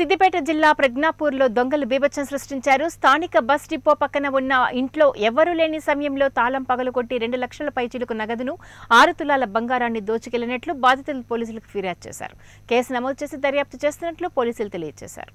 సిద్దిపేట జిల్లా ప్రజ్ఞాపూర్లో దొంగలు బీభత్సం సృష్టించారు స్థానిక బస్ డిపో పక్కన ఉన్న ఇంట్లో ఎవరూ లేని సమయంలో తాళం పగలగొట్టి రెండు లక్షల పైచీలకు నగదును ఆరు తులాల బంగారాన్ని దోచుకెళ్లినట్లు బాధితులు పోలీసులకు ఫిర్యాదు చేశారు కేసు నమోదు చేసి దర్యాప్తు చేస్తున్నట్లు పోలీసులు తెలియజేశారు